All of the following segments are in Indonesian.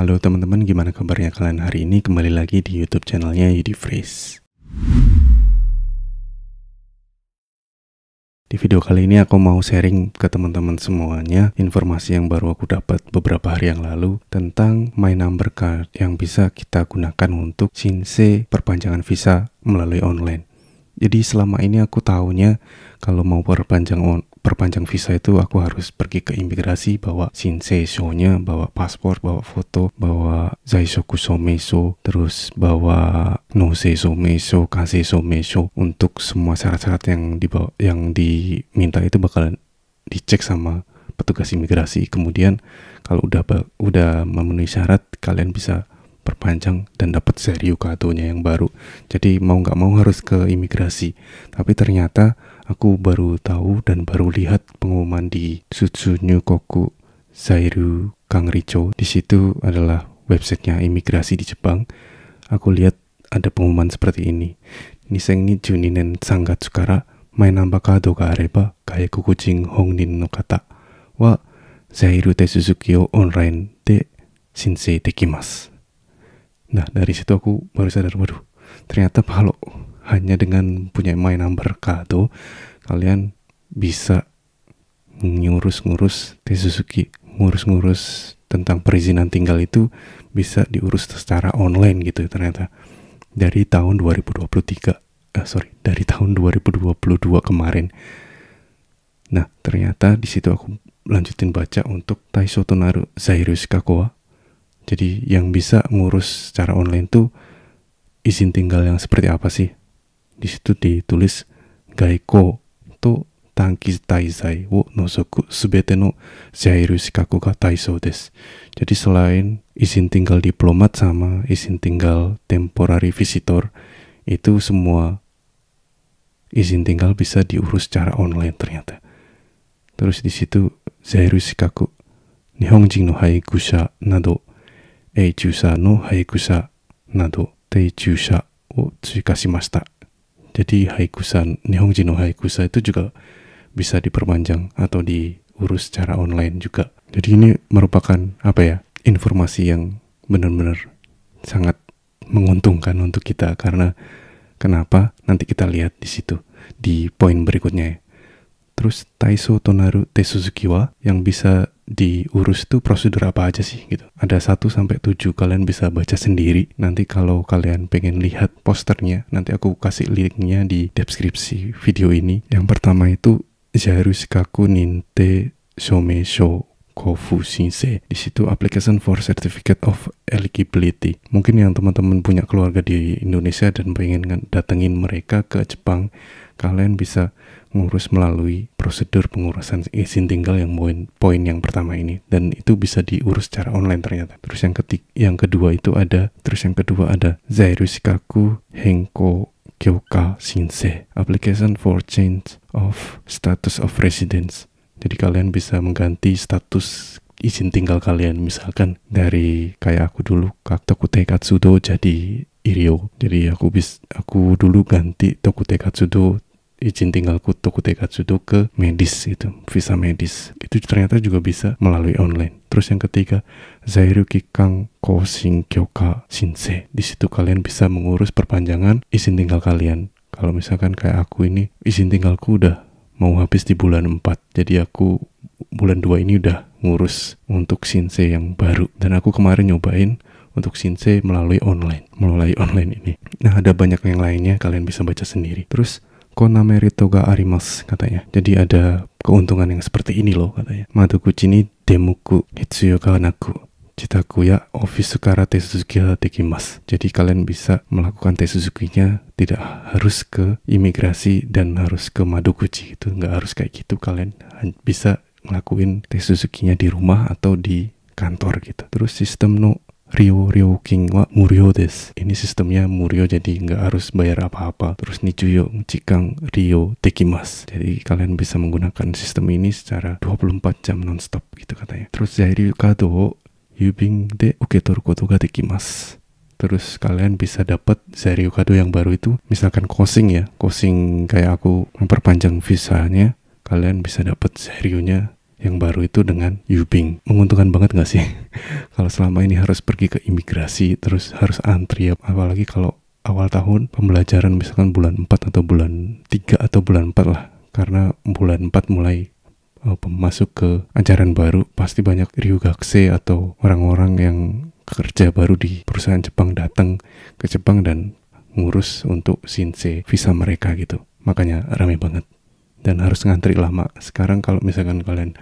Halo teman-teman, gimana kabarnya kalian hari ini? Kembali lagi di YouTube channelnya Yudi Freeze. Di video kali ini aku mau sharing ke teman-teman semuanya informasi yang baru aku dapat beberapa hari yang lalu tentang My Number Card yang bisa kita gunakan untuk sinse perpanjangan visa melalui online. Jadi selama ini aku tahunya kalau mau perpanjang perpanjang visa itu aku harus pergi ke imigrasi bawa shinsei nya, bawa paspor, bawa foto, bawa zaisoku someso, terus bawa nose someso, kase someso untuk semua syarat-syarat yang dibawa yang diminta itu bakal dicek sama petugas imigrasi. Kemudian kalau udah udah memenuhi syarat kalian bisa diperpanjang dan dapat seri kartunya yang baru. Jadi mau nggak mau harus ke imigrasi. Tapi ternyata aku baru tahu dan baru lihat pengumuman di Sutsunyu Koku Zairu Kangricho. Di situ adalah websitenya imigrasi di Jepang. Aku lihat ada pengumuman seperti ini. Niseng ni juninen sukara, main nambah kado ga areba kayak kucing hongnin no kata wa Zairu te Suzuki online de 申請できます。Nah dari situ aku baru sadar, waduh ternyata kalau hanya dengan punya my number kado kalian bisa ngurus-ngurus di Suzuki, ngurus-ngurus tentang perizinan tinggal itu bisa diurus secara online gitu ternyata dari tahun 2023 eh, sorry dari tahun 2022 kemarin nah ternyata di situ aku lanjutin baca untuk Taiso Tonaru Zairus Kakoa jadi yang bisa ngurus secara online tuh izin tinggal yang seperti apa sih? Di situ ditulis Gaiko to tangki taizai wo nosoku subete no zairu shikaku ga taiso Jadi selain izin tinggal diplomat sama izin tinggal temporary visitor itu semua izin tinggal bisa diurus secara online ternyata. Terus di situ zairu shikaku nihonjin no haigusha nado A 注射の俳句者など低注射を追加しました。Jadi haikusan, Nihonji no haikusa itu juga bisa diperpanjang atau diurus secara online juga. Jadi ini merupakan apa ya informasi yang benar-benar sangat menguntungkan untuk kita karena kenapa nanti kita lihat di situ di poin berikutnya ya. Terus Taiso Tonaru Te wa yang bisa diurus tuh prosedur apa aja sih gitu. Ada 1 sampai 7 kalian bisa baca sendiri. Nanti kalau kalian pengen lihat posternya, nanti aku kasih linknya di deskripsi video ini. Yang pertama itu Jaru Shikaku Ninte Shomesho Kofu Shinse. Di situ application for certificate of eligibility. Mungkin yang teman-teman punya keluarga di Indonesia dan pengen datengin mereka ke Jepang, kalian bisa ngurus melalui prosedur pengurusan izin tinggal yang poin poin yang pertama ini dan itu bisa diurus secara online ternyata. Terus yang ketik yang kedua itu ada terus yang kedua ada Zairu Shikaku Henko Kyoka Shinsei Application for Change of Status of Residence jadi kalian bisa mengganti status izin tinggal kalian. Misalkan dari kayak aku dulu Kakutei Katsudo jadi Irio. Jadi aku bis aku dulu ganti Tokute Katsudo izin tinggalku Tokute Katsudo ke medis itu visa medis itu ternyata juga bisa melalui online terus yang ketiga Zairuki Kikang Kosing Kyoka Shinsei di situ kalian bisa mengurus perpanjangan izin tinggal kalian kalau misalkan kayak aku ini izin tinggalku udah mau habis di bulan 4 jadi aku bulan 2 ini udah ngurus untuk Sinse yang baru dan aku kemarin nyobain untuk Sinse melalui online melalui online ini nah ada banyak yang lainnya kalian bisa baca sendiri terus Kona merito arimas katanya jadi ada keuntungan yang seperti ini loh katanya Madoku ini demuku hitsuyo ga naku Jitakuya Office Karate Suzuki Tekimas, Jadi kalian bisa melakukan tes Suzuki-nya tidak harus ke imigrasi dan harus ke Madoguchi itu nggak harus kayak gitu kalian bisa ngelakuin tes Suzuki-nya di rumah atau di kantor gitu. Terus sistem no Rio Rio King wa Murio des. Ini sistemnya Murio jadi nggak harus bayar apa-apa. Terus Nichuyo Cikang Rio Tekimas. Jadi kalian bisa menggunakan sistem ini secara 24 jam nonstop gitu katanya. Terus Zairyu Kado Yubing de Uketorukoto ga dekimasu. Terus kalian bisa dapat serio Kado yang baru itu, misalkan closing ya, closing kayak aku memperpanjang visanya, kalian bisa dapat Zaryunya yang baru itu dengan Yubing. Menguntungkan banget gak sih? kalau selama ini harus pergi ke imigrasi, terus harus antri, ya, apalagi kalau awal tahun pembelajaran misalkan bulan 4 atau bulan 3 atau bulan 4 lah. Karena bulan 4 mulai apa, eh, masuk ke ajaran baru pasti banyak ryugakse atau orang-orang yang kerja baru di perusahaan Jepang datang ke Jepang dan ngurus untuk sinse visa mereka gitu. Makanya rame banget dan harus ngantri lama. Sekarang kalau misalkan kalian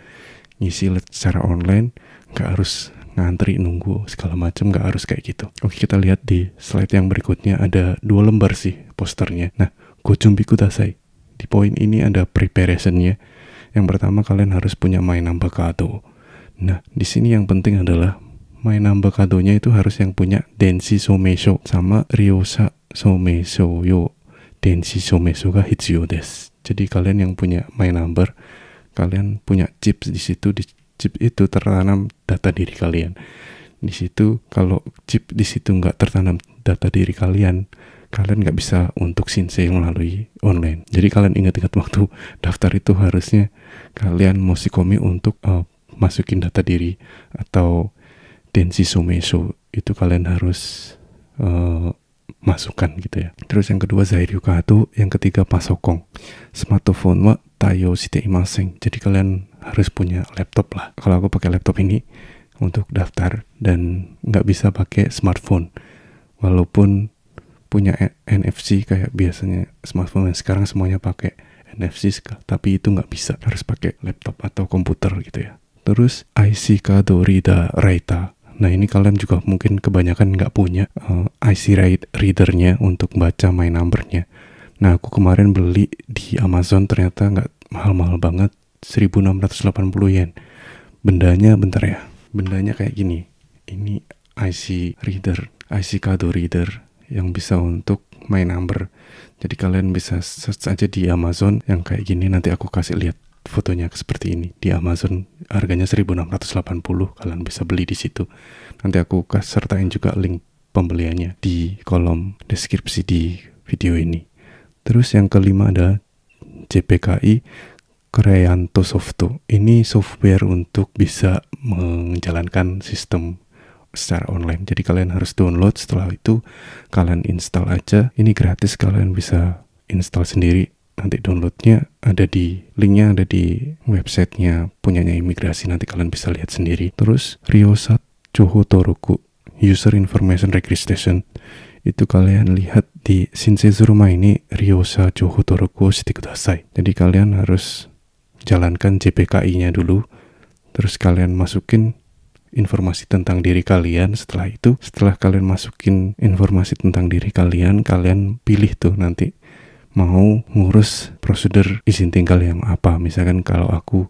ngisi secara online, nggak harus ngantri nunggu segala macam nggak harus kayak gitu. Oke kita lihat di slide yang berikutnya ada dua lembar sih posternya. Nah, Gojumbi Kudasai. Di poin ini ada preparationnya yang pertama kalian harus punya main number kado. Nah, di sini yang penting adalah main number kadonya itu harus yang punya densi Somesho sama Ryosa Somesho yo. densi Somesho ga hitsuyo des. Jadi kalian yang punya main number, kalian punya chips di situ di chip itu tertanam data diri kalian. Di situ kalau chip di situ nggak tertanam data diri kalian, kalian nggak bisa untuk sinse melalui online. Jadi kalian ingat-ingat waktu daftar itu harusnya kalian komi untuk uh, masukin data diri atau densi sumeso itu kalian harus uh, masukkan gitu ya. Terus yang kedua Zahir tuh, yang ketiga Pasokong. Smartphone wa tayo site imaseng. Jadi kalian harus punya laptop lah. Kalau aku pakai laptop ini untuk daftar dan nggak bisa pakai smartphone. Walaupun punya NFC kayak biasanya smartphone yang sekarang semuanya pakai NFC tapi itu nggak bisa harus pakai laptop atau komputer gitu ya terus IC kado reader, Raita Nah ini kalian juga mungkin kebanyakan nggak punya uh, eh, IC read readernya untuk baca my numbernya. Nah aku kemarin beli di Amazon ternyata nggak mahal-mahal banget 1680 yen. Bendanya bentar ya. Bendanya kayak gini. Ini IC reader, IC kado reader yang bisa untuk my number. Jadi kalian bisa search aja di Amazon yang kayak gini nanti aku kasih lihat fotonya seperti ini di Amazon harganya 1680 kalian bisa beli di situ. Nanti aku sertain juga link pembeliannya di kolom deskripsi di video ini. Terus yang kelima ada JPKI Creanto Softo. Ini software untuk bisa menjalankan sistem secara online. Jadi kalian harus download setelah itu kalian install aja. Ini gratis kalian bisa install sendiri. Nanti downloadnya ada di linknya ada di websitenya punyanya imigrasi nanti kalian bisa lihat sendiri. Terus Ryosat Choho Toroku User Information Registration itu kalian lihat di rumah ini Ryosa Choho Toroku Shitikudasai. Jadi kalian harus jalankan JPKI-nya dulu, terus kalian masukin informasi tentang diri kalian. Setelah itu, setelah kalian masukin informasi tentang diri kalian, kalian pilih tuh nanti mau ngurus prosedur izin tinggal yang apa. Misalkan kalau aku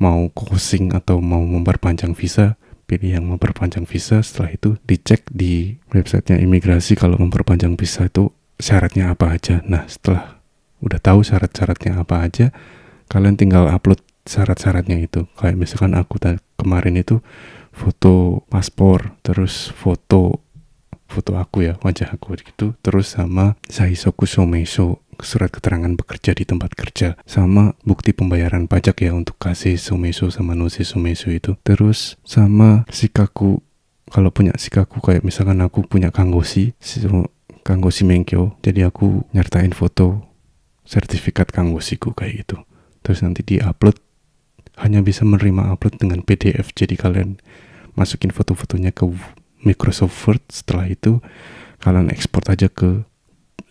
mau kosing atau mau memperpanjang visa, pilih yang memperpanjang visa. Setelah itu dicek di websitenya imigrasi kalau memperpanjang visa itu syaratnya apa aja. Nah setelah udah tahu syarat-syaratnya apa aja, kalian tinggal upload syarat-syaratnya itu. Kayak misalkan aku kemarin itu foto paspor terus foto foto aku ya wajah aku gitu terus sama Saisoku Someso surat keterangan bekerja di tempat kerja sama bukti pembayaran pajak ya untuk kasih Someso sama nosi Someso itu terus sama sikaku kalau punya sikaku kayak misalkan aku punya Kanggosi Kanggosi Mengkyo jadi aku nyertain foto sertifikat Kanggosiku kayak gitu terus nanti di upload hanya bisa menerima upload dengan PDF. Jadi kalian masukin foto-fotonya ke Microsoft Word. Setelah itu kalian ekspor aja ke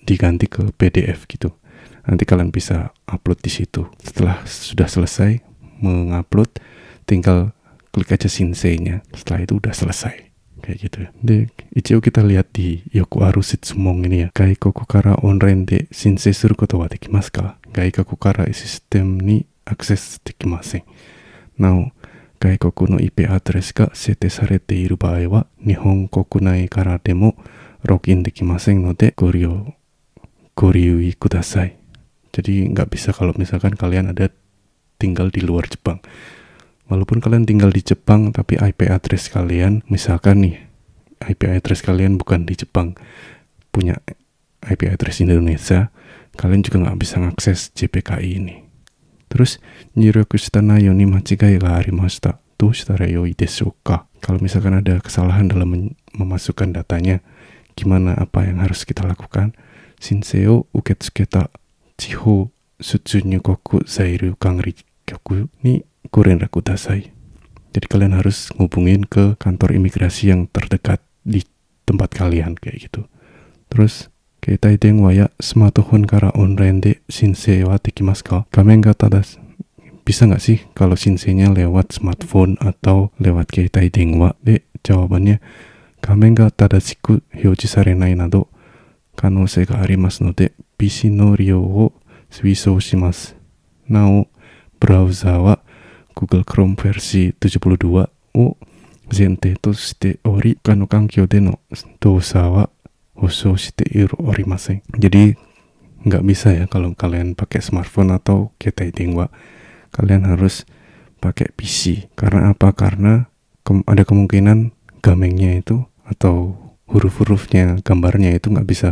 diganti ke PDF gitu. Nanti kalian bisa upload di situ. Setelah sudah selesai mengupload, tinggal klik aja sinsenya. Setelah itu udah selesai kayak gitu. Di Ichigo kita lihat di Arusit Sumong ini ya. Gaikoku kara onren de shinsei suru koto wa dekimasu ka? Gaikoku kara sistem ni アクセスできません。なお、外国の IP jadi nggak bisa kalau misalkan kalian ada tinggal di luar Jepang. Walaupun kalian tinggal di Jepang, tapi IP address kalian, misalkan nih, IP address kalian bukan di Jepang, punya IP address Indonesia, kalian juga nggak bisa mengakses JPKI ini. Terus nyiroku shitana yoni machigai ga arimashita. Tuh shitara yoi deshou Kalau misalkan ada kesalahan dalam memasukkan datanya, gimana apa yang harus kita lakukan? Sinseo uketsuketa chihou sutsu nyukoku zairu kangri kyoku ni kuren raku Jadi kalian harus ngubungin ke kantor imigrasi yang terdekat di tempat kalian kayak gitu. Terus 携帯電話やスマートフォンからオンラインで申請はできますか画面型です。Bisa nggak sih kalau sinsinya lewat smartphone atau lewat ketai dengwa? De, jawabannya, kamen ga tadashiku hyoji sarenai nado kanosei ga arimasu node, PC の利用を推奨します。なお、ブラウザは Google Chrome versi 72を前提としており、他の環境での動作は usu shite iru orimasai jadi nggak bisa ya kalau kalian pakai smartphone atau kita wa kalian harus pakai PC karena apa karena ke ada kemungkinan gamengnya itu atau huruf-hurufnya gambarnya itu nggak bisa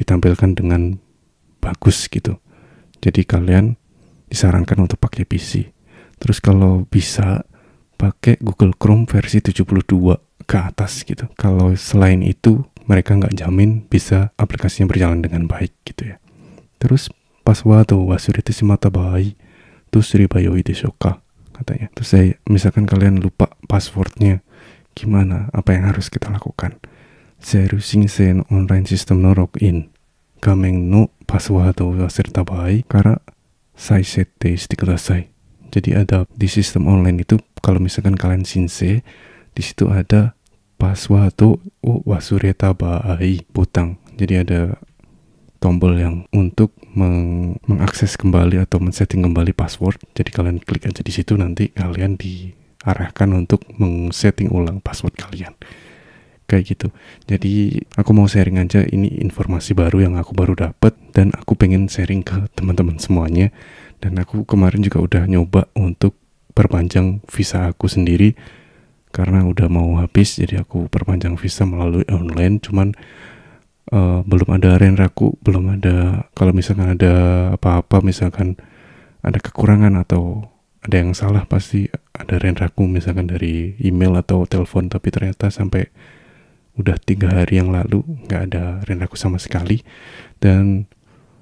ditampilkan dengan bagus gitu jadi kalian disarankan untuk pakai PC terus kalau bisa pakai Google Chrome versi 72 ke atas gitu kalau selain itu mereka nggak jamin bisa aplikasinya berjalan dengan baik gitu ya. Terus paswa atau wasuriti simata bahai terus itu shoka katanya. Terus saya misalkan kalian lupa passwordnya gimana apa yang harus kita lakukan. Serusing sen online system no login. Gameng no paswa atau wasurita tabai karena saya sete saya. Jadi ada di sistem online itu kalau misalkan kalian sinse di situ ada paswa wah oh, wasureta baai utang. Jadi ada tombol yang untuk meng mengakses kembali atau men-setting kembali password. Jadi kalian klik aja di situ nanti kalian diarahkan untuk men setting ulang password kalian. Kayak gitu. Jadi aku mau sharing aja ini informasi baru yang aku baru dapat dan aku pengen sharing ke teman-teman semuanya. Dan aku kemarin juga udah nyoba untuk perpanjang visa aku sendiri karena udah mau habis jadi aku perpanjang visa melalui online cuman uh, belum ada renraku belum ada kalau misalkan ada apa-apa misalkan ada kekurangan atau ada yang salah pasti ada renraku misalkan dari email atau telepon tapi ternyata sampai udah tiga hari yang lalu nggak ada renraku sama sekali dan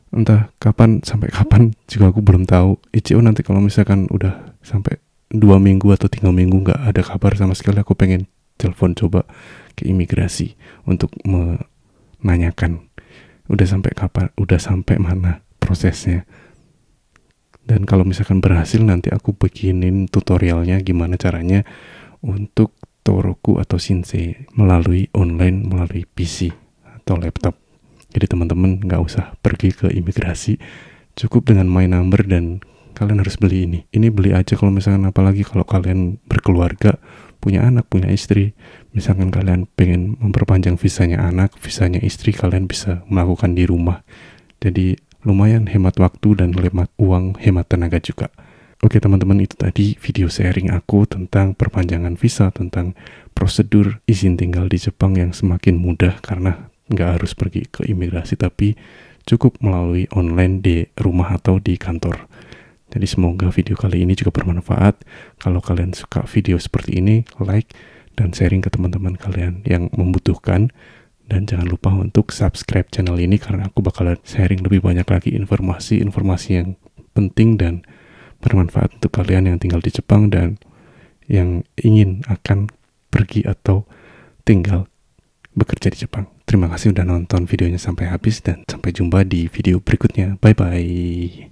entah kapan sampai kapan juga aku belum tahu ICO nanti kalau misalkan udah sampai dua minggu atau tiga minggu nggak ada kabar sama sekali aku pengen telepon coba ke imigrasi untuk menanyakan udah sampai kapan udah sampai mana prosesnya dan kalau misalkan berhasil nanti aku bikinin tutorialnya gimana caranya untuk Toroku atau sinse melalui online melalui PC atau laptop jadi teman-teman nggak usah pergi ke imigrasi cukup dengan my number dan kalian harus beli ini ini beli aja kalau misalkan apalagi kalau kalian berkeluarga punya anak punya istri misalkan kalian pengen memperpanjang visanya anak visanya istri kalian bisa melakukan di rumah jadi lumayan hemat waktu dan hemat uang hemat tenaga juga Oke teman-teman itu tadi video sharing aku tentang perpanjangan visa, tentang prosedur izin tinggal di Jepang yang semakin mudah karena nggak harus pergi ke imigrasi tapi cukup melalui online di rumah atau di kantor. Jadi semoga video kali ini juga bermanfaat. Kalau kalian suka video seperti ini, like dan sharing ke teman-teman kalian yang membutuhkan. Dan jangan lupa untuk subscribe channel ini karena aku bakalan sharing lebih banyak lagi informasi-informasi yang penting dan bermanfaat untuk kalian yang tinggal di Jepang dan yang ingin akan pergi atau tinggal bekerja di Jepang. Terima kasih sudah nonton videonya sampai habis dan sampai jumpa di video berikutnya. Bye-bye.